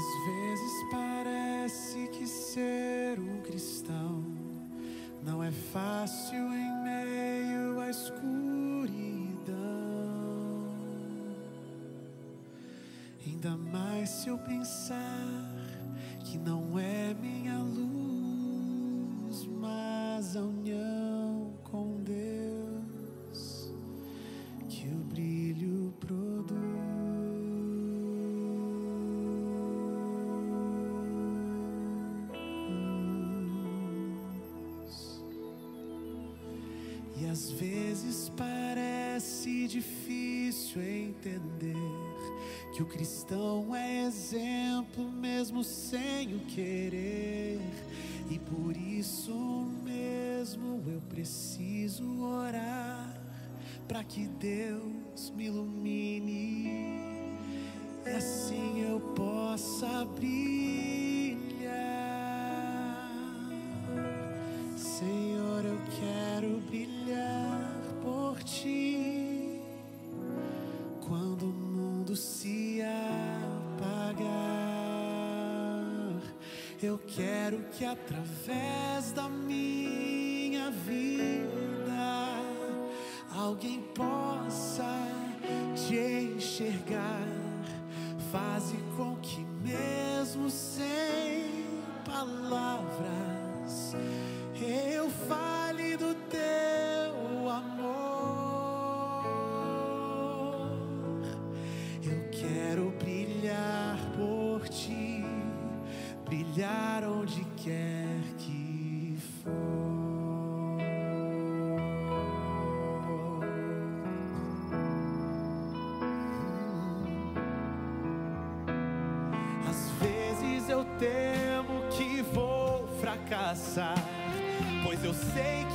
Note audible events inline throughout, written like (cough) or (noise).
Às vezes parece que ser um cristão não é fácil em meio à escuridão. que o cristão é exemplo mesmo sem o querer. Eu quero que através da minha vida alguém possa te enxergar. Faze com que, mesmo sem palavras, eu faça. say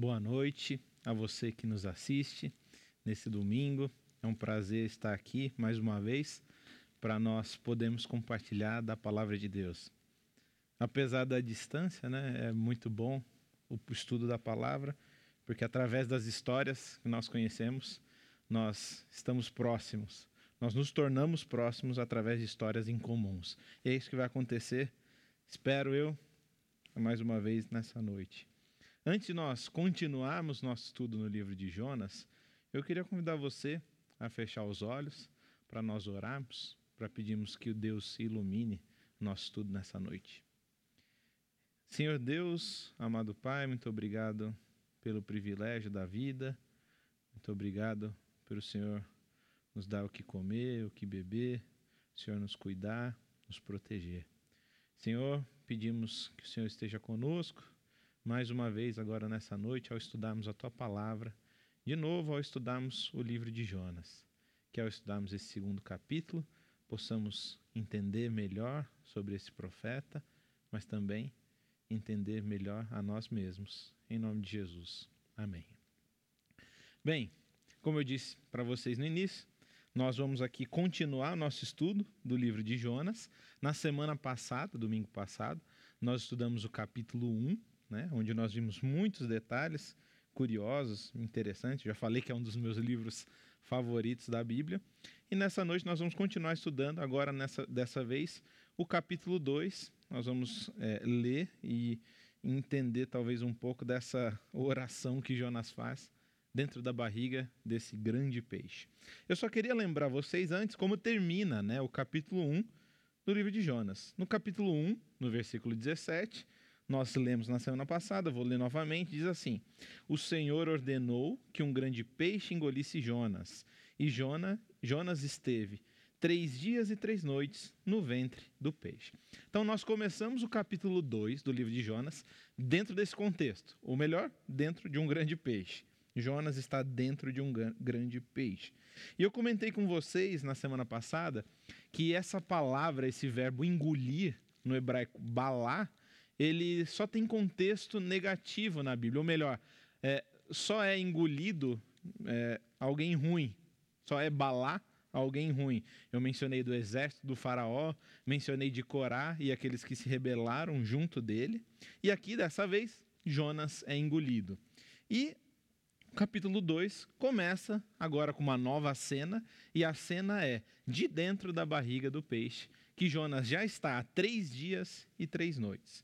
Boa noite a você que nos assiste nesse domingo. É um prazer estar aqui mais uma vez para nós podermos compartilhar da palavra de Deus. Apesar da distância, né, é muito bom o estudo da palavra, porque através das histórias que nós conhecemos, nós estamos próximos. Nós nos tornamos próximos através de histórias incomuns. E é isso que vai acontecer, espero eu, mais uma vez nessa noite. Antes de nós continuarmos nosso estudo no livro de Jonas, eu queria convidar você a fechar os olhos para nós orarmos, para pedirmos que o Deus ilumine nosso estudo nessa noite. Senhor Deus, amado Pai, muito obrigado pelo privilégio da vida, muito obrigado pelo Senhor nos dar o que comer, o que beber, o Senhor nos cuidar, nos proteger. Senhor, pedimos que o Senhor esteja conosco mais uma vez agora nessa noite ao estudarmos a tua palavra, de novo ao estudarmos o livro de Jonas. Que ao estudarmos esse segundo capítulo, possamos entender melhor sobre esse profeta, mas também entender melhor a nós mesmos. Em nome de Jesus. Amém. Bem, como eu disse para vocês no início, nós vamos aqui continuar o nosso estudo do livro de Jonas. Na semana passada, domingo passado, nós estudamos o capítulo 1 né? onde nós vimos muitos detalhes curiosos, interessantes. Já falei que é um dos meus livros favoritos da Bíblia. E nessa noite nós vamos continuar estudando, agora nessa, dessa vez, o capítulo 2. Nós vamos é, ler e entender talvez um pouco dessa oração que Jonas faz dentro da barriga desse grande peixe. Eu só queria lembrar vocês antes como termina né, o capítulo 1 do livro de Jonas. No capítulo 1, no versículo 17, nós lemos na semana passada, vou ler novamente, diz assim: O Senhor ordenou que um grande peixe engolisse Jonas, e Jonas esteve três dias e três noites no ventre do peixe. Então, nós começamos o capítulo 2 do livro de Jonas dentro desse contexto, ou melhor, dentro de um grande peixe. Jonas está dentro de um grande peixe. E eu comentei com vocês na semana passada que essa palavra, esse verbo engolir, no hebraico balá, ele só tem contexto negativo na Bíblia, ou melhor, é, só é engolido é, alguém ruim, só é balá alguém ruim. Eu mencionei do exército do faraó, mencionei de Corá e aqueles que se rebelaram junto dele. E aqui, dessa vez, Jonas é engolido. E o capítulo 2 começa agora com uma nova cena, e a cena é de dentro da barriga do peixe, que Jonas já está há três dias e três noites.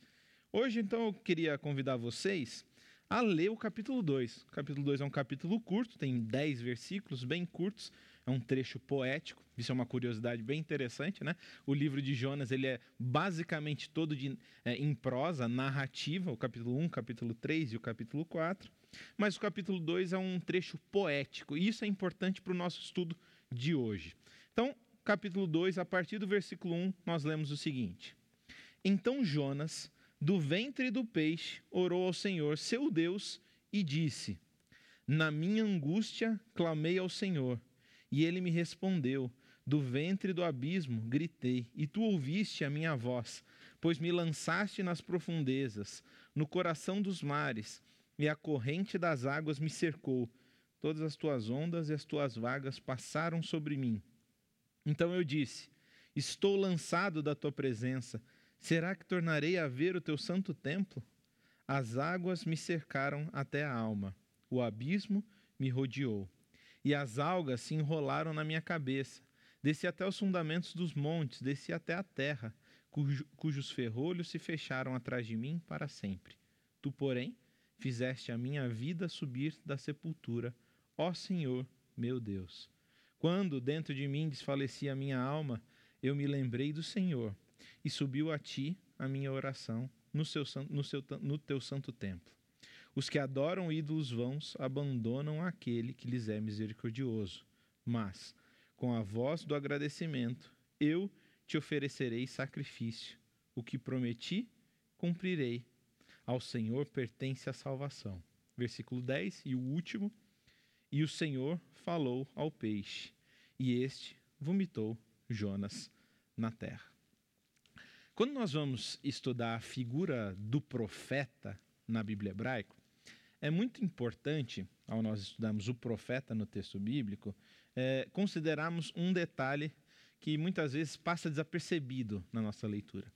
Hoje, então, eu queria convidar vocês a ler o capítulo 2. O capítulo 2 é um capítulo curto, tem 10 versículos bem curtos, é um trecho poético. Isso é uma curiosidade bem interessante, né? O livro de Jonas, ele é basicamente todo de, é, em prosa, narrativa, o capítulo 1, um, capítulo 3 e o capítulo 4. Mas o capítulo 2 é um trecho poético, e isso é importante para o nosso estudo de hoje. Então, capítulo 2, a partir do versículo 1, nós lemos o seguinte: Então Jonas do ventre do peixe, orou ao Senhor, seu Deus, e disse: Na minha angústia clamei ao Senhor, e ele me respondeu. Do ventre do abismo gritei, e tu ouviste a minha voz, pois me lançaste nas profundezas, no coração dos mares, e a corrente das águas me cercou. Todas as tuas ondas e as tuas vagas passaram sobre mim. Então eu disse: Estou lançado da tua presença Será que tornarei a ver o teu santo templo? As águas me cercaram até a alma, o abismo me rodeou, e as algas se enrolaram na minha cabeça. Desci até os fundamentos dos montes, desci até a terra, cujo, cujos ferrolhos se fecharam atrás de mim para sempre. Tu, porém, fizeste a minha vida subir da sepultura, ó Senhor, meu Deus. Quando dentro de mim desfalecia a minha alma, eu me lembrei do Senhor e subiu a ti a minha oração no, seu, no, seu, no teu santo templo. Os que adoram ídolos vãos abandonam aquele que lhes é misericordioso. Mas, com a voz do agradecimento, eu te oferecerei sacrifício. O que prometi, cumprirei. Ao Senhor pertence a salvação. Versículo 10 e o último. E o Senhor falou ao peixe, e este vomitou Jonas na terra. Quando nós vamos estudar a figura do profeta na Bíblia hebraica, é muito importante, ao nós estudarmos o profeta no texto bíblico, é, considerarmos um detalhe que muitas vezes passa desapercebido na nossa leitura.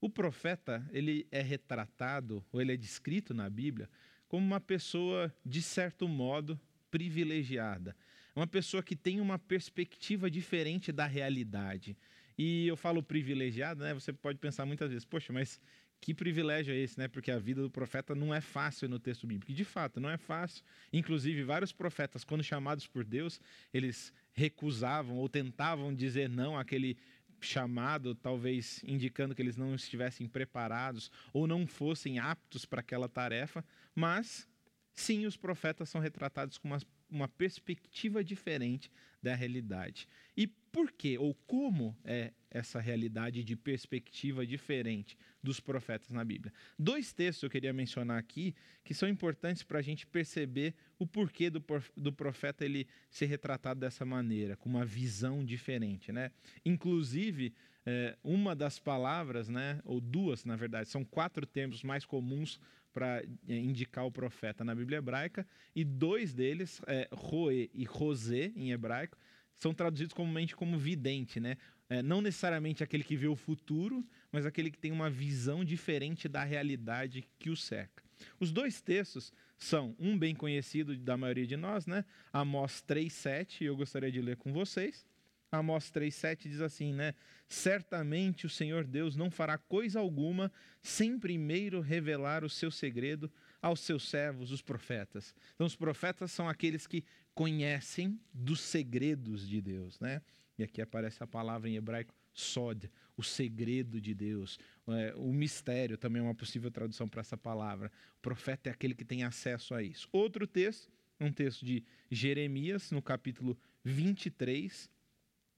O profeta, ele é retratado, ou ele é descrito na Bíblia, como uma pessoa, de certo modo, privilegiada. Uma pessoa que tem uma perspectiva diferente da realidade. E eu falo privilegiado, né? Você pode pensar muitas vezes, poxa, mas que privilégio é esse, né? Porque a vida do profeta não é fácil no texto bíblico. E de fato, não é fácil. Inclusive, vários profetas, quando chamados por Deus, eles recusavam ou tentavam dizer não àquele chamado, talvez indicando que eles não estivessem preparados ou não fossem aptos para aquela tarefa, mas sim, os profetas são retratados com uma, uma perspectiva diferente da realidade. E por que ou como é essa realidade de perspectiva diferente dos profetas na Bíblia. Dois textos eu queria mencionar aqui que são importantes para a gente perceber o porquê do, do profeta ele ser retratado dessa maneira, com uma visão diferente. Né? Inclusive, é, uma das palavras, né, ou duas na verdade, são quatro termos mais comuns para é, indicar o profeta na Bíblia hebraica, e dois deles, é, Roe e Rosé em hebraico, são traduzidos comumente como vidente, né? É, não necessariamente aquele que vê o futuro, mas aquele que tem uma visão diferente da realidade que o cerca. Os dois textos são um bem conhecido da maioria de nós, né? Amós 3:7, eu gostaria de ler com vocês. Amós 3:7 diz assim, né? Certamente o Senhor Deus não fará coisa alguma sem primeiro revelar o seu segredo aos seus servos, os profetas. Então, os profetas são aqueles que conhecem dos segredos de Deus, né? E aqui aparece a palavra em hebraico sod, o segredo de Deus, é, o mistério também é uma possível tradução para essa palavra. O profeta é aquele que tem acesso a isso. Outro texto, um texto de Jeremias, no capítulo 23,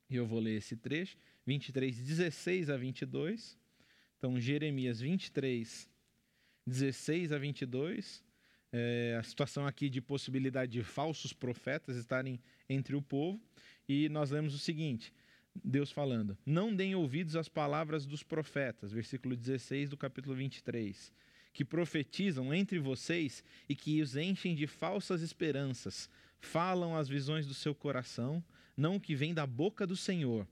e eu vou ler esse trecho, 23, 16 a 22. Então, Jeremias 23, 16 a 22. É, a situação aqui de possibilidade de falsos profetas estarem entre o povo. E nós lemos o seguinte: Deus falando, não deem ouvidos às palavras dos profetas, versículo 16 do capítulo 23, que profetizam entre vocês e que os enchem de falsas esperanças, falam as visões do seu coração, não o que vem da boca do Senhor.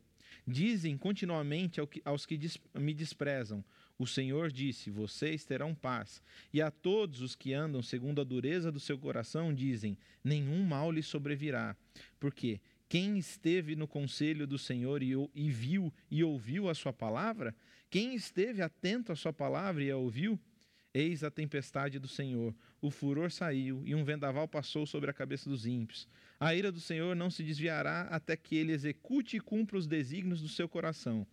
Dizem continuamente aos que me desprezam: o Senhor disse: Vocês terão paz. E a todos os que andam segundo a dureza do seu coração dizem: Nenhum mal lhe sobrevirá. Porque quem esteve no conselho do Senhor e, e viu e ouviu a sua palavra, quem esteve atento à sua palavra e a ouviu, Eis a tempestade do Senhor, o furor saiu e um vendaval passou sobre a cabeça dos ímpios. A ira do Senhor não se desviará até que ele execute e cumpra os desígnios do seu coração.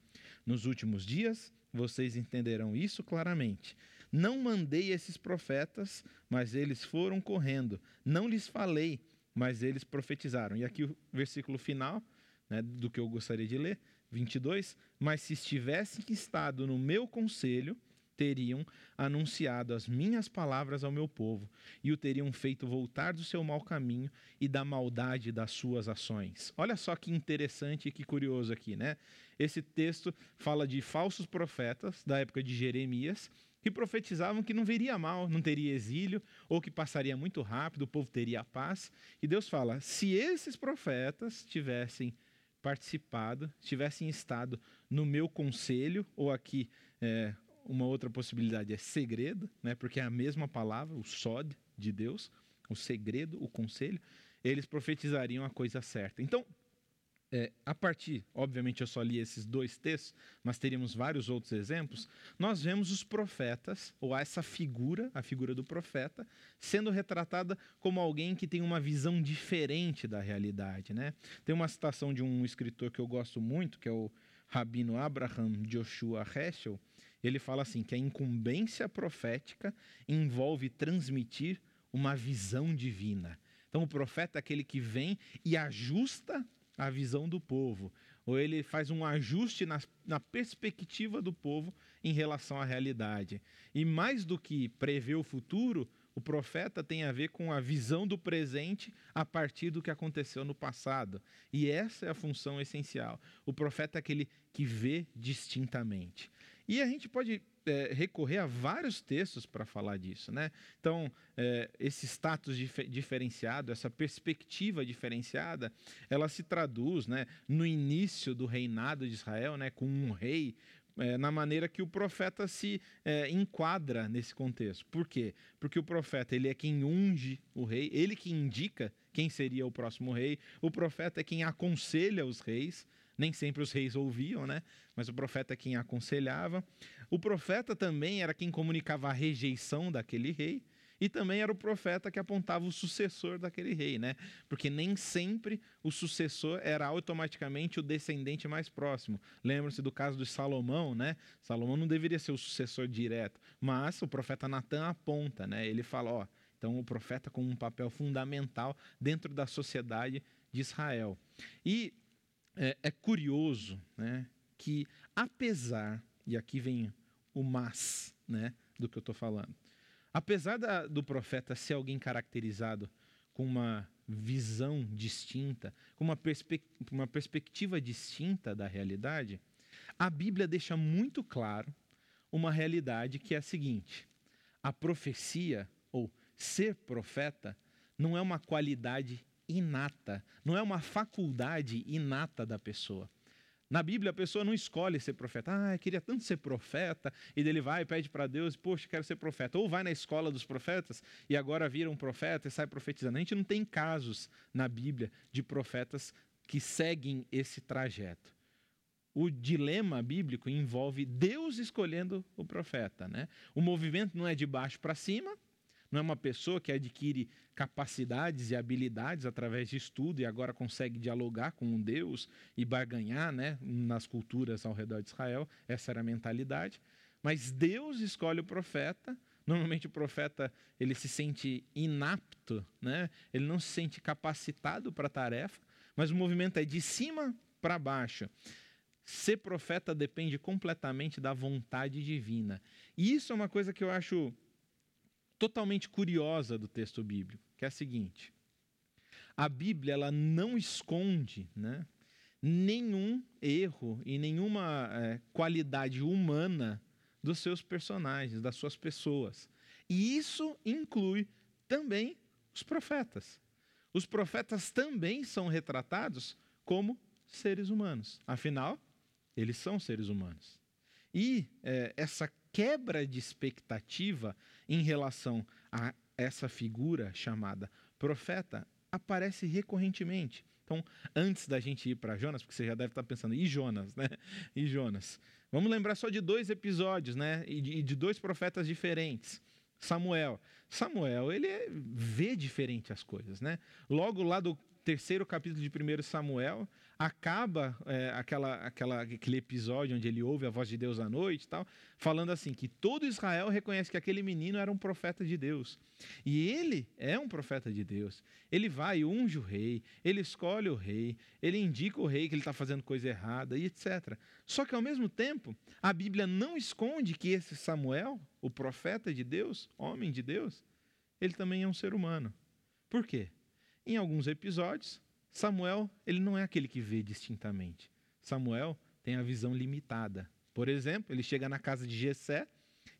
Nos últimos dias, vocês entenderão isso claramente. Não mandei esses profetas, mas eles foram correndo. Não lhes falei, mas eles profetizaram. E aqui o versículo final né, do que eu gostaria de ler, 22. Mas se estivessem estado no meu conselho, teriam anunciado as minhas palavras ao meu povo e o teriam feito voltar do seu mau caminho e da maldade das suas ações. Olha só que interessante e que curioso aqui, né? Esse texto fala de falsos profetas da época de Jeremias que profetizavam que não viria mal, não teria exílio, ou que passaria muito rápido, o povo teria paz. E Deus fala: se esses profetas tivessem participado, tivessem estado no meu conselho, ou aqui é, uma outra possibilidade é segredo, né? porque é a mesma palavra, o sod de Deus, o segredo, o conselho. Eles profetizariam a coisa certa. Então, é, a partir, obviamente eu só li esses dois textos, mas teríamos vários outros exemplos, nós vemos os profetas, ou essa figura, a figura do profeta, sendo retratada como alguém que tem uma visão diferente da realidade. Né? Tem uma citação de um escritor que eu gosto muito, que é o Rabino Abraham Joshua Heschel, ele fala assim que a incumbência profética envolve transmitir uma visão divina. Então o profeta é aquele que vem e ajusta a visão do povo, ou ele faz um ajuste na, na, perspectiva do povo em relação à realidade. E mais do que prever o futuro, o profeta tem a ver com a visão do presente a partir do que aconteceu no passado. E essa é a função essencial. O profeta é aquele que vê distintamente. E a gente pode é, recorrer a vários textos para falar disso, né? Então, é, esse status dif diferenciado, essa perspectiva diferenciada, ela se traduz, né, no início do reinado de Israel, né, com um rei é, na maneira que o profeta se é, enquadra nesse contexto. Por quê? Porque o profeta ele é quem unge o rei, ele que indica quem seria o próximo rei, o profeta é quem aconselha os reis, nem sempre os reis ouviam, né? Mas o profeta é quem aconselhava. O profeta também era quem comunicava a rejeição daquele rei e também era o profeta que apontava o sucessor daquele rei, né? Porque nem sempre o sucessor era automaticamente o descendente mais próximo. Lembram-se do caso de Salomão, né? Salomão não deveria ser o sucessor direto, mas o profeta Natan aponta, né? Ele fala, ó, então o profeta com um papel fundamental dentro da sociedade de Israel. E é, é curioso né, que, apesar, e aqui vem o mas né, do que eu estou falando, apesar da, do profeta ser alguém caracterizado com uma visão distinta, com uma, perspe uma perspectiva distinta da realidade, a Bíblia deixa muito claro uma realidade que é a seguinte: a profecia, ou ser profeta, não é uma qualidade inata, não é uma faculdade inata da pessoa. Na Bíblia, a pessoa não escolhe ser profeta. Ah, eu queria tanto ser profeta. E ele vai, pede para Deus, poxa, quero ser profeta. Ou vai na escola dos profetas e agora vira um profeta e sai profetizando. A gente não tem casos na Bíblia de profetas que seguem esse trajeto. O dilema bíblico envolve Deus escolhendo o profeta. Né? O movimento não é de baixo para cima, não é uma pessoa que adquire capacidades e habilidades através de estudo e agora consegue dialogar com um Deus e barganhar né, nas culturas ao redor de Israel. Essa era a mentalidade. Mas Deus escolhe o profeta. Normalmente o profeta ele se sente inapto, né? ele não se sente capacitado para a tarefa, mas o movimento é de cima para baixo. Ser profeta depende completamente da vontade divina. E isso é uma coisa que eu acho totalmente curiosa do texto bíblico, que é a seguinte: a Bíblia ela não esconde, né, nenhum erro e nenhuma é, qualidade humana dos seus personagens, das suas pessoas. E isso inclui também os profetas. Os profetas também são retratados como seres humanos. Afinal, eles são seres humanos. E é, essa quebra de expectativa em relação a essa figura chamada profeta aparece recorrentemente. Então, antes da gente ir para Jonas, porque você já deve estar tá pensando, e Jonas, né? (laughs) E Jonas. Vamos lembrar só de dois episódios, né? E de dois profetas diferentes. Samuel. Samuel, ele é, vê diferente as coisas, né? Logo lá do terceiro capítulo de 1 Samuel, acaba é, aquela, aquela, aquele episódio onde ele ouve a voz de Deus à noite tal, falando assim que todo Israel reconhece que aquele menino era um profeta de Deus. E ele é um profeta de Deus. Ele vai, unge o rei, ele escolhe o rei, ele indica o rei que ele está fazendo coisa errada e etc. Só que ao mesmo tempo, a Bíblia não esconde que esse Samuel, o profeta de Deus, homem de Deus, ele também é um ser humano. Por quê? Em alguns episódios, Samuel, ele não é aquele que vê distintamente. Samuel tem a visão limitada. Por exemplo, ele chega na casa de Jessé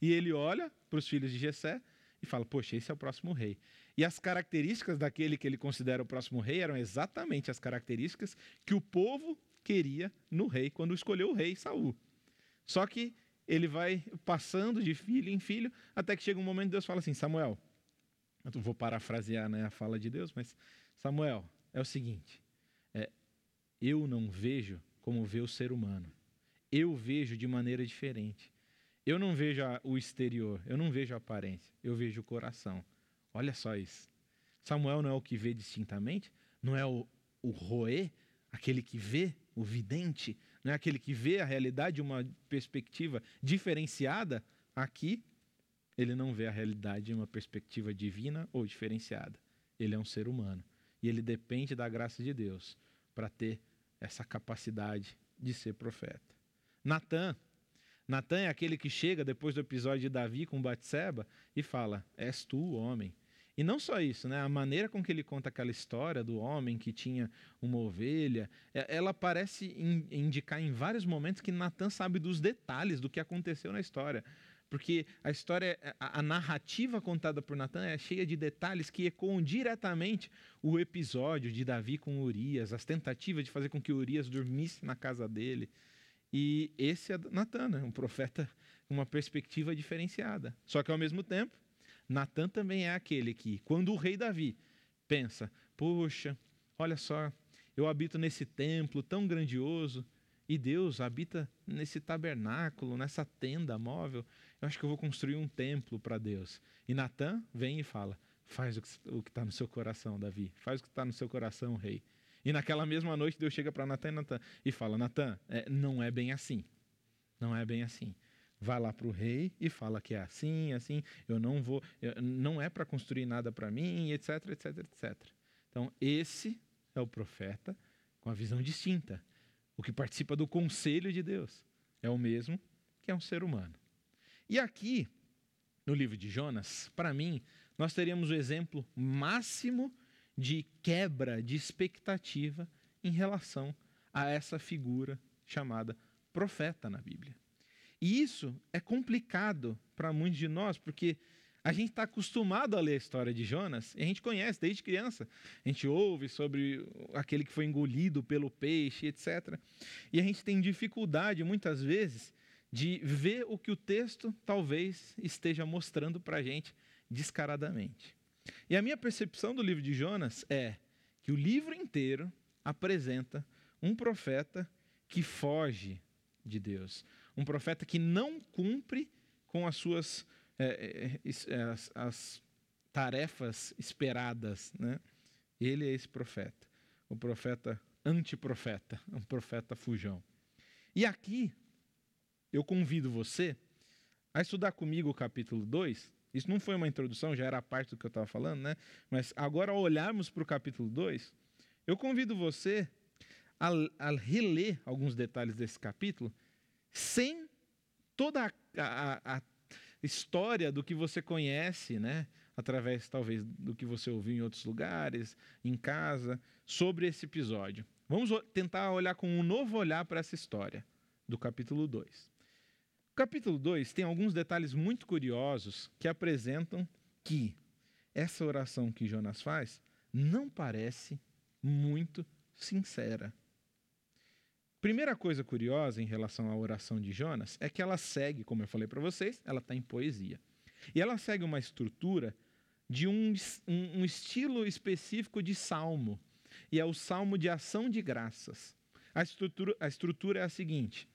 e ele olha para os filhos de Jessé e fala: "Poxa, esse é o próximo rei". E as características daquele que ele considera o próximo rei eram exatamente as características que o povo queria no rei quando escolheu o rei Saul. Só que ele vai passando de filho em filho até que chega um momento que Deus fala assim: "Samuel, eu vou parafrasear né, a fala de Deus, mas Samuel, é o seguinte: é, eu não vejo como vê o ser humano. Eu vejo de maneira diferente. Eu não vejo a, o exterior, eu não vejo a aparência, eu vejo o coração. Olha só isso. Samuel não é o que vê distintamente, não é o, o roê, aquele que vê, o vidente, não é aquele que vê a realidade de uma perspectiva diferenciada. Aqui, ele não vê a realidade de uma perspectiva divina ou diferenciada. Ele é um ser humano. E ele depende da graça de Deus para ter essa capacidade de ser profeta. Natan, Natan é aquele que chega depois do episódio de Davi com Batseba e fala: "És tu o homem". E não só isso, né? A maneira com que ele conta aquela história do homem que tinha uma ovelha, é, ela parece indicar em vários momentos que Natan sabe dos detalhes do que aconteceu na história. Porque a história, é, a, a narrativa contada por Natan é cheia de detalhes que ecoam diretamente o episódio de Davi com Urias, as tentativas de fazer com que Urias dormisse na casa dele. E esse é Natan, né? um profeta com uma perspectiva diferenciada. Só que ao mesmo tempo, Natan também é aquele que, quando o rei Davi pensa, poxa, olha só, eu habito nesse templo tão grandioso e Deus habita nesse tabernáculo, nessa tenda móvel eu acho que eu vou construir um templo para Deus. E Natan vem e fala: faz o que está no seu coração, Davi, faz o que está no seu coração, rei. E naquela mesma noite Deus chega para Natan e e fala: Natan, é, não é bem assim. Não é bem assim. Vai lá para o rei e fala que é assim, assim, eu não vou, eu, não é para construir nada para mim, etc, etc, etc. Então, esse é o profeta com a visão distinta, o que participa do conselho de Deus. É o mesmo que é um ser humano. E aqui, no livro de Jonas, para mim, nós teríamos o exemplo máximo de quebra de expectativa em relação a essa figura chamada profeta na Bíblia. E isso é complicado para muitos de nós, porque a gente está acostumado a ler a história de Jonas, e a gente conhece desde criança. A gente ouve sobre aquele que foi engolido pelo peixe, etc. E a gente tem dificuldade, muitas vezes, de ver o que o texto talvez esteja mostrando para a gente descaradamente. E a minha percepção do livro de Jonas é que o livro inteiro apresenta um profeta que foge de Deus, um profeta que não cumpre com as suas é, é, as, as, tarefas esperadas. Né? Ele é esse profeta, o profeta antiprofeta, um profeta fujão. E aqui eu convido você a estudar comigo o capítulo 2. Isso não foi uma introdução, já era parte do que eu estava falando, né? Mas agora, ao olharmos para o capítulo 2, eu convido você a, a, reler alguns detalhes desse capítulo sem toda a, a, a história do que você conhece, né? através talvez do que você ouviu em outros lugares, em casa, sobre esse episódio. Vamos tentar olhar com um novo olhar para essa história do capítulo 2. O capítulo 2 tem alguns detalhes muito curiosos que apresentam que essa oração que Jonas faz não parece muito sincera. Primeira coisa curiosa em relação à oração de Jonas é que ela segue, como eu falei para vocês, ela está em poesia. E ela segue uma estrutura de um, um, um, estilo específico de salmo, e é o salmo de ação de graças. A estrutura, a estrutura é a seguinte: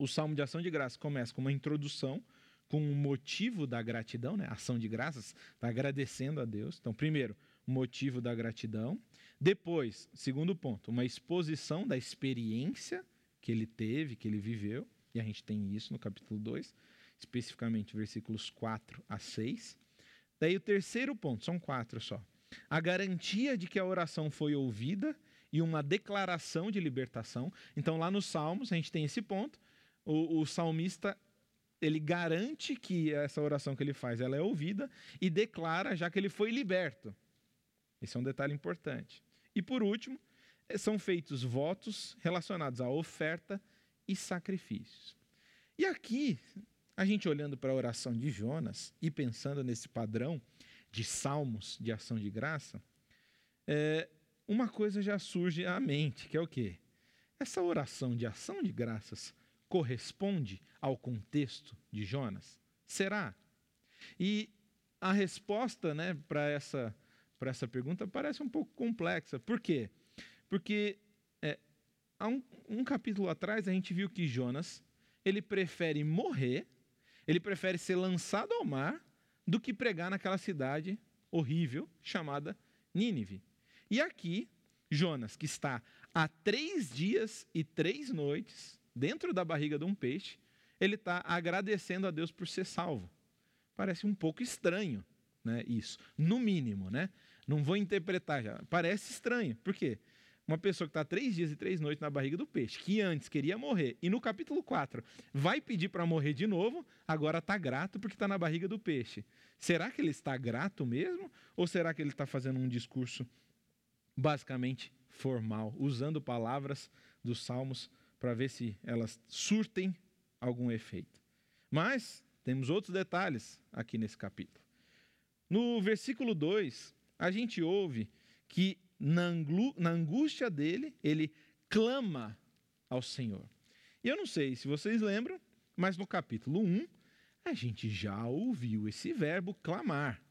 o Salmo de Ação de Graça começa com uma introdução, com o um motivo da gratidão, né? Ação de graças, está agradecendo a Deus. Então, primeiro, motivo da gratidão. Depois, segundo ponto, uma exposição da experiência que ele teve, que ele viveu. E a gente tem isso no capítulo 2, especificamente versículos 4 a 6. Daí o terceiro ponto, são quatro só. A garantia de que a oração foi ouvida e uma declaração de libertação. Então, lá nos Salmos, a gente tem esse ponto o, o salmista ele garante que essa oração que ele faz ela é ouvida e declara já que ele foi liberto. Esse é um detalhe importante. E por último, eh, são feitos votos relacionados à oferta e sacrifícios. E aqui, a gente olhando para a oração de Jonas e pensando nesse padrão de salmos de ação de graça, é, uma coisa já surge à mente, que é o quê? Essa oração de ação de graças corresponde ao contexto de Jonas? Será? E a resposta né, para essa, essa pergunta parece um pouco complexa. Por quê? Porque é, há um, um capítulo atrás a gente viu que Jonas ele prefere morrer, ele prefere ser lançado ao mar do que pregar naquela cidade horrível chamada Nínive. E aqui, Jonas, que está há três dias e três noites dentro da barriga de um peixe, ele está agradecendo a Deus por ser salvo. Parece um pouco estranho, né? Isso, no mínimo, né? Não vou interpretar já. Parece estranho. Por quê? Uma pessoa que está três dias e três noites na barriga do peixe, que antes queria morrer, e no capítulo 4 vai pedir para morrer de novo, agora está grato porque está na barriga do peixe. Será que ele está grato mesmo? Ou será que ele está fazendo um discurso basicamente formal, usando palavras dos salmos para ver se elas surtem algum efeito. Mas temos outros detalhes aqui nesse capítulo. No versículo 2, a gente ouve que na, na angústia dele, ele clama ao Senhor. E eu não sei se vocês lembram, mas no capítulo 1, a gente já ouviu esse verbo clamar.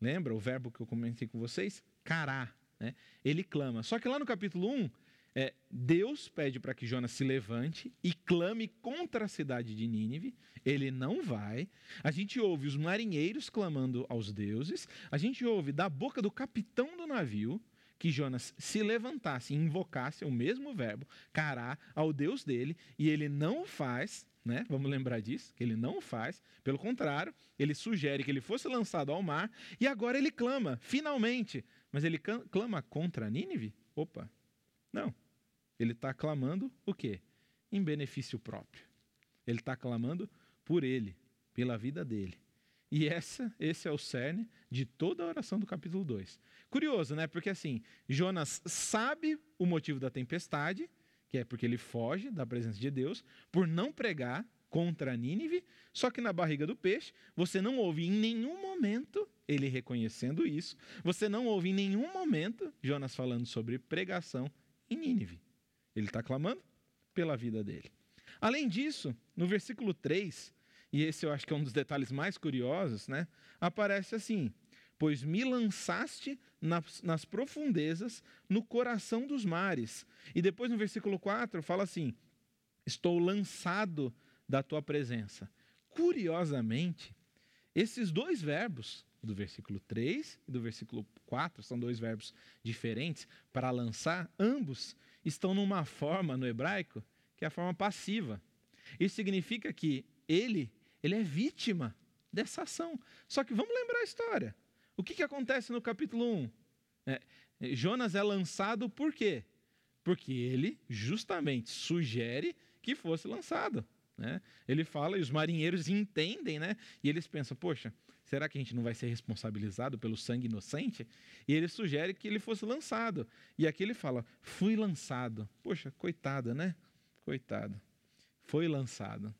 Lembra o verbo que eu comentei com vocês? Cará. Né? Ele clama. Só que lá no capítulo 1, é, Deus pede para que Jonas se levante e clame contra a cidade de Nínive. Ele não vai. A gente ouve os marinheiros clamando aos deuses. A gente ouve da boca do capitão do navio que Jonas se levantasse e invocasse o mesmo verbo, cará, ao Deus dele, e ele não o faz. Né? Vamos lembrar disso, que ele não o faz. Pelo contrário, ele sugere que ele fosse lançado ao mar e agora ele clama, finalmente. Mas ele clama contra Nínive? Opa, não. Ele está clamando o quê? Em benefício próprio. Ele está clamando por ele, pela vida dele. E essa, esse é o cerne de toda a oração do capítulo 2. Curioso, né? Porque assim, Jonas sabe o motivo da tempestade, que é porque ele foge da presença de Deus, por não pregar contra Nínive, só que na barriga do peixe, você não ouve em nenhum momento ele reconhecendo isso, você não ouve em nenhum momento Jonas falando sobre pregação em Nínive. Ele está clamando pela vida dele. Além disso, no versículo 3, e esse eu acho que é um dos detalhes mais curiosos, né? Aparece assim: Pois me lançaste nas, nas profundezas, no coração dos mares. E depois no versículo 4 fala assim: Estou lançado da tua presença. Curiosamente, esses dois verbos, do versículo 3 e do versículo 4, são dois verbos diferentes, para lançar, ambos estão numa forma no hebraico que é a forma passiva. Isso significa que ele, ele é vítima dessa ação. Só que vamos lembrar a história. O que, que acontece no capítulo 1? É, Jonas é lançado por quê? Porque ele justamente sugere que fosse lançado. Né? Ele fala e os marinheiros entendem, né? E eles pensam: poxa, será que a gente não vai ser responsabilizado pelo sangue inocente? E ele sugere que ele fosse lançado. E aqui ele fala: fui lançado. Poxa, coitado, né? Coitado. Foi lançado.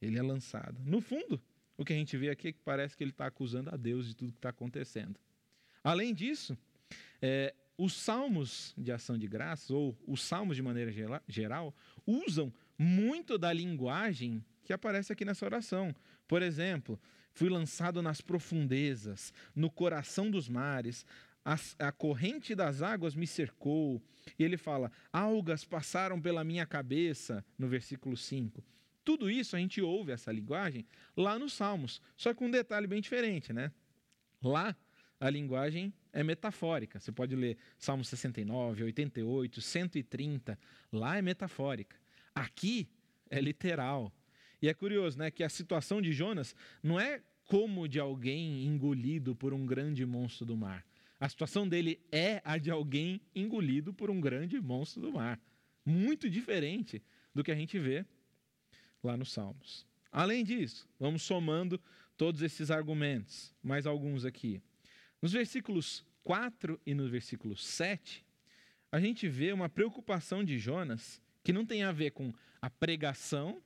Ele é lançado. No fundo, o que a gente vê aqui é que parece que ele está acusando a Deus de tudo que está acontecendo. Além disso, é, os salmos de ação de graças, ou os salmos de maneira geral, usam muito da linguagem que aparece aqui nessa oração. Por exemplo, fui lançado nas profundezas, no coração dos mares, a, a, corrente das águas me cercou. E ele fala: algas passaram pela minha cabeça, no versículo 5. Tudo isso a gente ouve essa linguagem lá nos Salmos, só com um detalhe bem diferente, né? Lá a linguagem é metafórica. Você pode ler Salmo 69, 88, 130. Lá é metafórica. Aqui é literal. E é curioso, né, que a situação de Jonas não é como de alguém engolido por um grande monstro do mar. A situação dele é a de alguém engolido por um grande monstro do mar. Muito diferente do que a gente vê lá nos Salmos. Além disso, vamos somando todos esses argumentos, mais alguns aqui. Nos versículos 4 e no versículo 7, a gente vê uma preocupação de Jonas que não tem a ver com a pregação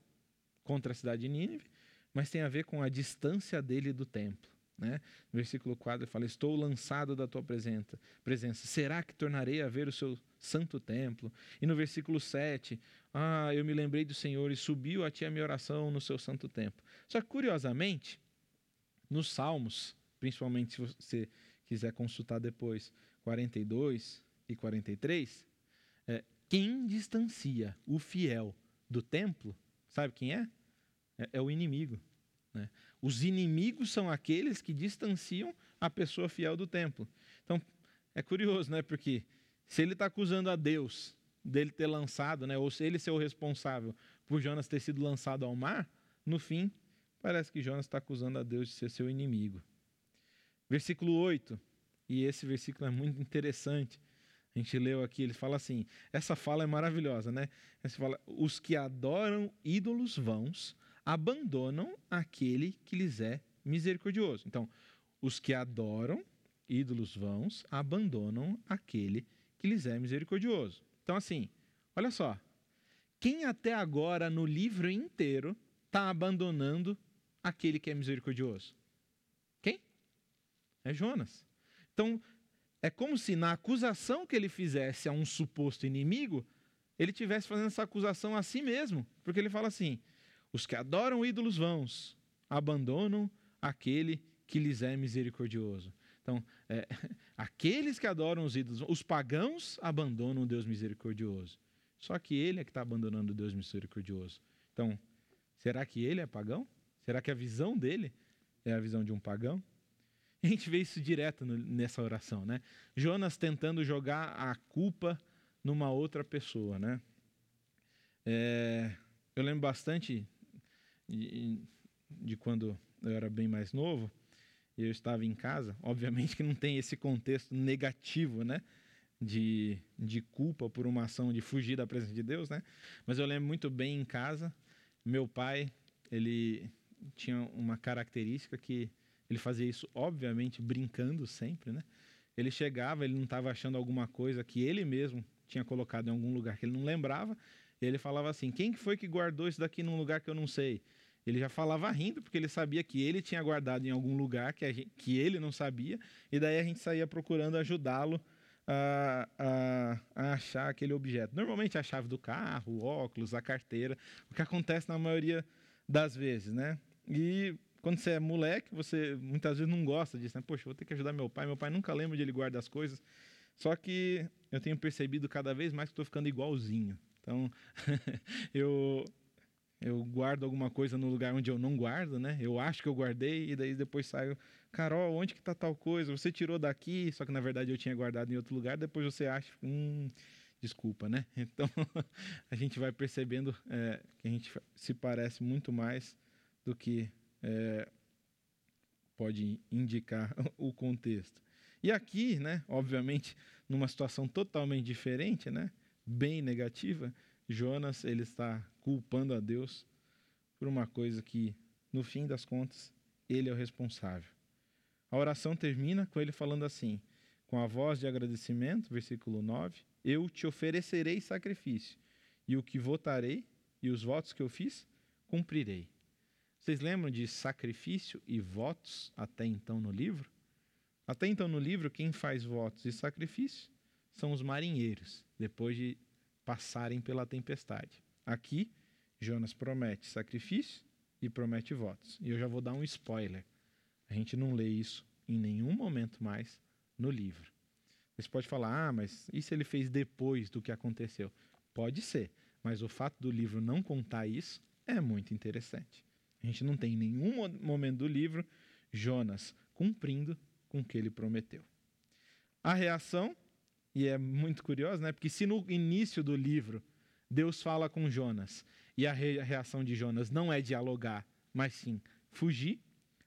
contra a cidade de Nínive, mas tem a ver com a distância dele do templo. Né? No versículo 4 ele fala: Estou lançado da tua presença. presença. Será que tornarei a ver o seu santo templo? E no versículo 7, ah, eu me lembrei do Senhor e subiu a ti a minha oração no seu santo templo. Só que, curiosamente, nos Salmos, principalmente se você quiser consultar depois, 42 e 43, quem distancia o fiel do templo, sabe quem é? É, é o inimigo. Né? Os inimigos são aqueles que distanciam a pessoa fiel do templo. Então, é curioso, né? Porque se ele está acusando a Deus dele ter lançado, né? Ou se ele ser o responsável por Jonas ter sido lançado ao mar, no fim, parece que Jonas está acusando a Deus de ser seu inimigo. Versículo 8, e esse versículo é muito interessante, a gente leu aqui, ele fala assim: essa fala é maravilhosa, né? Ele fala: os que adoram ídolos vãos abandonam aquele que lhes é misericordioso. Então, os que adoram ídolos vãos abandonam aquele que lhes é misericordioso. Então, assim, olha só. Quem até agora no livro inteiro está abandonando aquele que é misericordioso? Quem? É Jonas. Então, é como se na acusação que ele fizesse a um suposto inimigo, ele tivesse fazendo essa acusação a si mesmo, porque ele fala assim: os que adoram ídolos vãos abandonam aquele que lhes é misericordioso. Então, é, (laughs) aqueles que adoram os ídolos, os pagãos abandonam o Deus misericordioso. Só que ele é que está abandonando o Deus misericordioso. Então, será que ele é pagão? Será que a visão dele é a visão de um pagão? A gente vê isso direto no, nessa oração, né? Jonas tentando jogar a culpa numa outra pessoa, né? É, eu lembro bastante de, de quando eu era bem mais novo e eu estava em casa. Obviamente que não tem esse contexto negativo, né? De, de culpa por uma ação de fugir da presença de Deus, né? Mas eu lembro muito bem em casa, meu pai, ele tinha uma característica que ele fazia isso, obviamente, brincando sempre, né? Ele chegava, ele não estava achando alguma coisa que ele mesmo tinha colocado em algum lugar que ele não lembrava, e ele falava assim: "Quem que foi que guardou isso daqui num lugar que eu não sei?" Ele já falava rindo, porque ele sabia que ele tinha guardado em algum lugar que, gente, que ele não sabia, e daí a gente saía procurando ajudá-lo a, a, a, achar aquele objeto. Normalmente a chave do carro, o óculos, a carteira, o que acontece na maioria das vezes, né? E quando você é moleque, você muitas vezes não gosta disso, né? Poxa, vou ter que ajudar meu pai. Meu pai nunca lembra de ele guardar as coisas. Só que eu tenho percebido cada vez mais que estou ficando igualzinho. Então, (laughs) eu eu guardo alguma coisa no lugar onde eu não guardo, né? Eu acho que eu guardei e daí depois saio, Carol, onde que tá tal coisa? Você tirou daqui, só que na verdade eu tinha guardado em outro lugar, depois você acha, hum, desculpa, né? (laughs) Então (laughs) a gente vai percebendo é, que a gente se parece muito mais do que é, pode indicar (laughs) o contexto. E aqui, né, obviamente, numa situação totalmente diferente, né, bem negativa, Jonas ele está culpando a Deus por uma coisa que, no fim das contas, ele é o responsável. A oração termina com ele falando assim: com a voz de agradecimento, versículo 9, eu te oferecerei sacrifício, e o que votarei e os votos que eu fiz, cumprirei. Vocês lembram de sacrifício e votos até então no livro? Até então no livro, quem faz votos e sacrifício são os marinheiros, depois de passarem pela tempestade. Aqui, Jonas promete sacrifício e promete votos. E eu já vou dar um spoiler. A gente não lê isso em nenhum momento mais no livro. Você pode falar, ah, mas isso ele fez depois do que aconteceu? Pode ser, mas o fato do livro não contar isso é muito interessante. A gente não tem em nenhum momento do livro Jonas cumprindo com o que ele prometeu. A reação, e é muito curiosa, né? Porque se no início do livro Deus fala com Jonas e a reação de Jonas não é dialogar, mas sim fugir,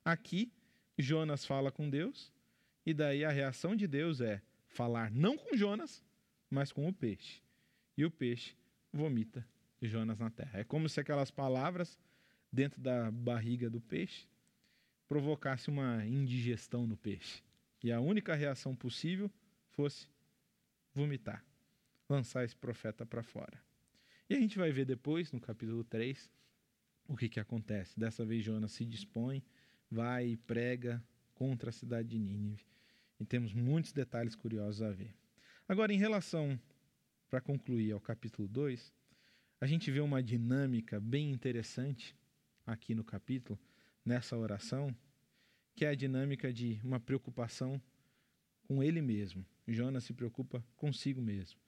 aqui Jonas fala com Deus e daí a reação de Deus é falar não com Jonas, mas com o peixe. E o peixe vomita Jonas na terra. É como se aquelas palavras dentro da barriga do peixe provocasse uma indigestão no peixe. E a única reação possível fosse vomitar, lançar esse profeta para fora. E a gente vai ver depois, no capítulo 3, o que, que acontece. Dessa vez Jonas se dispõe, vai e prega contra a cidade de Nínive. E temos muitos detalhes curiosos a ver. Agora, em relação, para concluir, ao capítulo 2, a gente vê uma dinâmica bem interessante aqui no capítulo, nessa oração, que é a dinâmica de uma preocupação com ele mesmo. Jonas se preocupa consigo mesmo.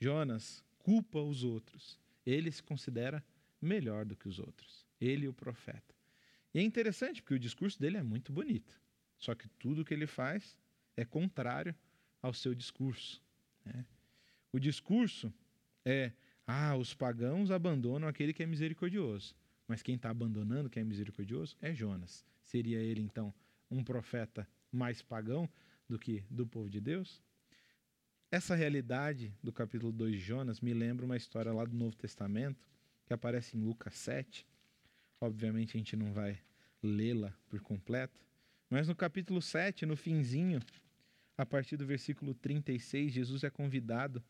Jonas culpa os outros. Ele se considera melhor do que os outros. Ele o profeta. E é interessante porque o discurso dele é muito bonito. Só que tudo que ele faz é contrário ao seu discurso. Né? O discurso é: ah, os pagãos abandonam aquele que é misericordioso. Mas quem está abandonando, quem é misericordioso, é Jonas. Seria ele, então, um profeta mais pagão do que do povo de Deus? Essa realidade do capítulo 2 de Jonas me lembra uma história lá do Novo Testamento, que aparece em Lucas 7. Obviamente a gente não vai lê-la por completo, mas no capítulo 7, no finzinho, a partir do versículo 36, Jesus é convidado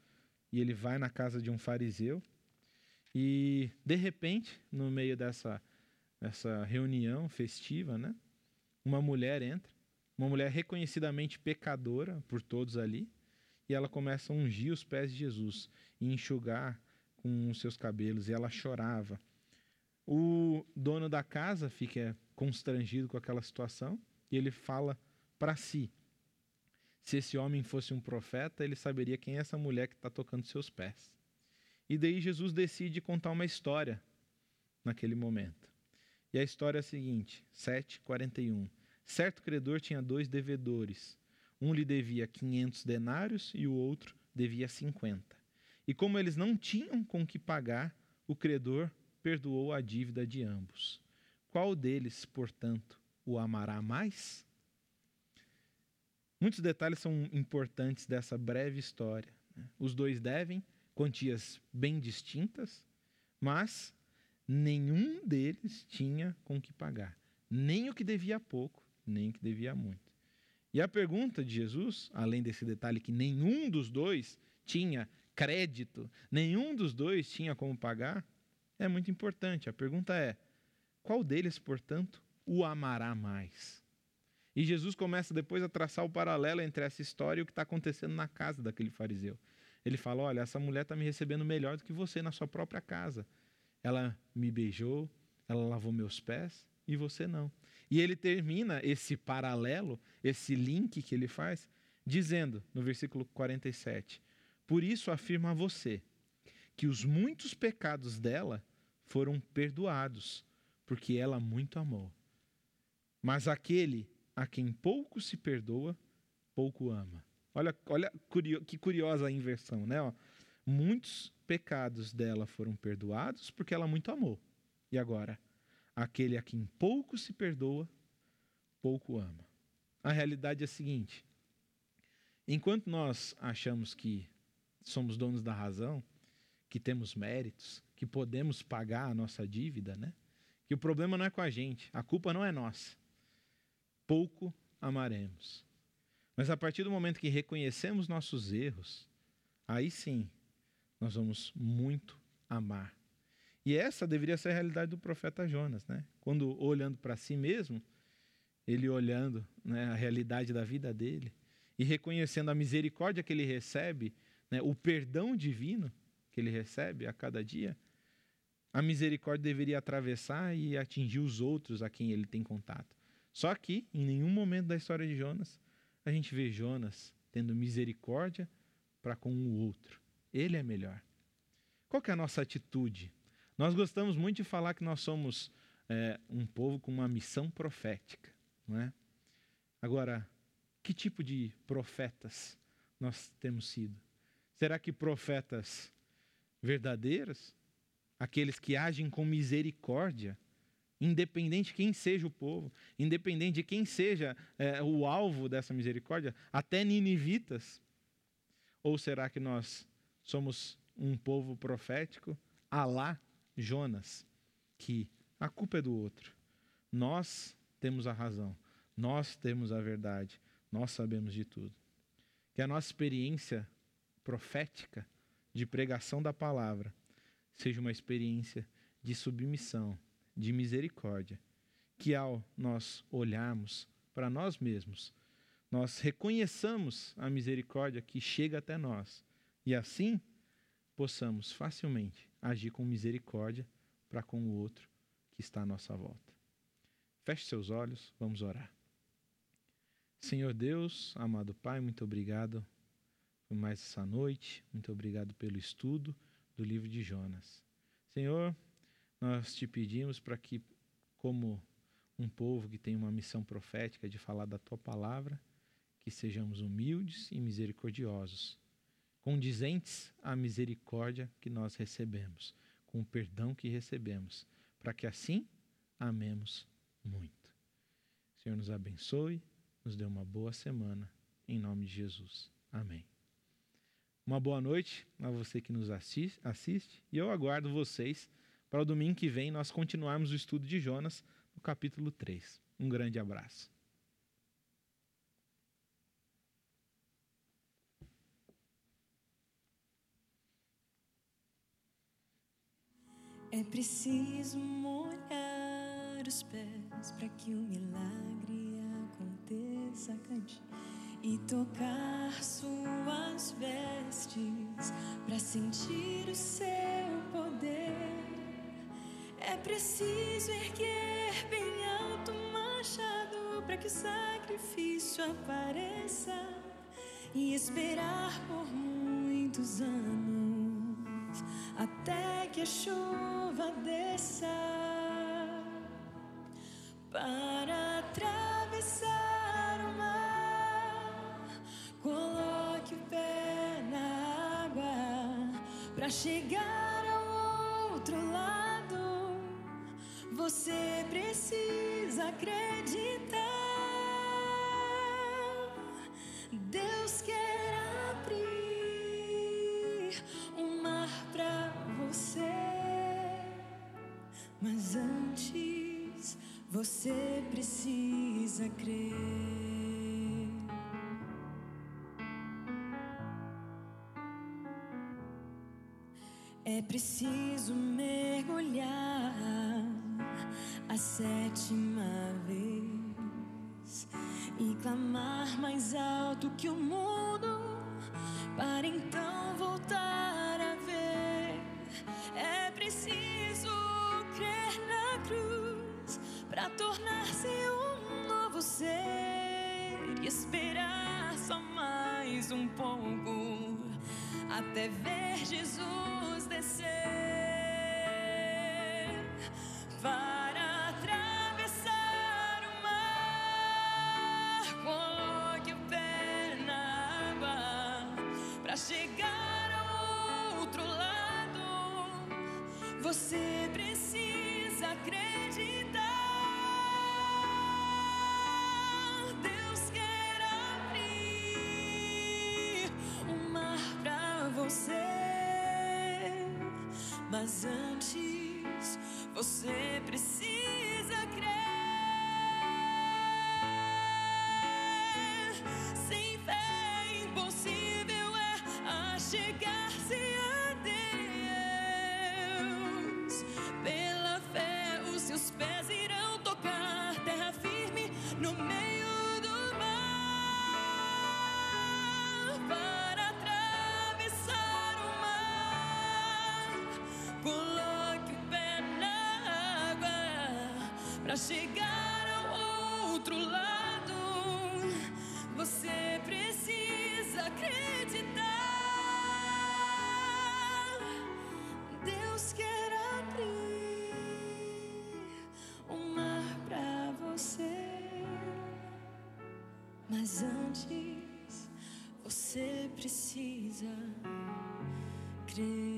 e ele vai na casa de um fariseu e, de repente, no meio dessa, dessa reunião festiva, né, uma mulher entra, uma mulher reconhecidamente pecadora por todos ali, e ela começa a ungir os pés de Jesus e enxugar com os seus cabelos, e ela chorava. O dono da casa fica constrangido com aquela situação e ele fala para si: se esse homem fosse um profeta, ele saberia quem é essa mulher que está tocando seus pés. E daí Jesus decide contar uma história naquele momento. E a história é a seguinte: 7,41. Certo credor tinha dois devedores. Um lhe devia 500 denários e o outro devia 50. E como eles não tinham com que pagar, o credor perdoou a dívida de ambos. Qual deles, portanto, o amará mais? Muitos detalhes são importantes dessa breve história. Né? Os dois devem, quantias bem distintas, mas nenhum deles tinha com que pagar, nem o que devia pouco, nem o que devia muito. E a pergunta de Jesus, além desse detalhe que nenhum dos dois tinha crédito, nenhum dos dois tinha como pagar, é muito importante. A pergunta é: qual deles, portanto, o amará mais? E Jesus começa depois a traçar o paralelo entre essa história e o que está acontecendo na casa daquele fariseu. Ele fala: Olha, essa mulher está me recebendo melhor do que você na sua própria casa. Ela me beijou, ela lavou meus pés e você não. E ele termina esse paralelo, esse link que ele faz, dizendo no versículo 47: Por isso afirma a você que os muitos pecados dela foram perdoados, porque ela muito amou. Mas aquele a quem pouco se perdoa, pouco ama. Olha, olha que curiosa a inversão, né? Ó, muitos pecados dela foram perdoados porque ela muito amou. E agora? Aquele a quem pouco se perdoa, pouco ama. A realidade é a seguinte: enquanto nós achamos que somos donos da razão, que temos méritos, que podemos pagar a nossa dívida, né? Que o problema não é com a gente, a culpa não é nossa. Pouco amaremos. Mas a partir do momento que reconhecemos nossos erros, aí sim nós vamos muito amar. E essa deveria ser a realidade do profeta Jonas, né? Quando olhando para si mesmo, ele olhando né, a realidade da vida dele e reconhecendo a misericórdia que ele recebe, né, o perdão divino que ele recebe a cada dia, a misericórdia deveria atravessar e atingir os outros a quem ele tem contato. Só que, em nenhum momento da história de Jonas, a gente vê Jonas tendo misericórdia para com o outro. Ele é melhor. Qual que é a nossa atitude? Nós gostamos muito de falar que nós somos é, um povo com uma missão profética, não é? Agora, que tipo de profetas nós temos sido? Será que profetas verdadeiros, aqueles que agem com misericórdia, independente de quem seja o povo, independente de quem seja é, o alvo dessa misericórdia, até ninivitas? Ou será que nós somos um povo profético, alá Jonas, que a culpa é do outro? Nós temos a razão, nós temos a verdade, nós sabemos de tudo. Que a nossa experiência profética de pregação da palavra seja uma experiência de submissão de misericórdia, que ao nós olharmos para nós mesmos, nós reconheçamos a misericórdia que chega até nós e assim possamos facilmente agir com misericórdia para com o outro que está à nossa volta. Feche seus olhos, vamos orar. Senhor Deus, amado Pai, muito obrigado por mais essa noite, muito obrigado pelo estudo do livro de Jonas. Senhor, nós te pedimos para que, como um povo que tem uma missão profética de falar da tua palavra, que sejamos humildes e misericordiosos, condizentes à misericórdia que nós recebemos, com o perdão que recebemos, para que assim amemos muito. O Senhor nos abençoe, nos dê uma boa semana, em nome de Jesus. Amém. Uma boa noite a você que nos assiste, assiste e eu aguardo vocês para o domingo que vem nós continuarmos o estudo de Jonas no capítulo 3. Um grande abraço. É preciso molhar os pés para que o milagre aconteça, cante. E tocar suas vestes para sentir o seu preciso erguer bem alto o machado para que o sacrifício apareça e esperar por muitos anos até que a chuva desça para atravessar o mar. Coloque o pé na água para chegar. precisa acreditar. Deus quer abrir um mar para você, mas antes você precisa crer. É preciso mergulhar sétima vez e clamar mais alto que o mundo para então voltar a ver. É preciso crer na cruz para tornar-se um novo ser e esperar só mais um pouco até ver Jesus descer. Vai Você precisa acreditar. Deus quer abrir um mar para você. Mas antes, você precisa crer. É chegar. para chegar ao outro lado. Você precisa acreditar. Deus quer abrir um mar para você, mas antes você precisa crer.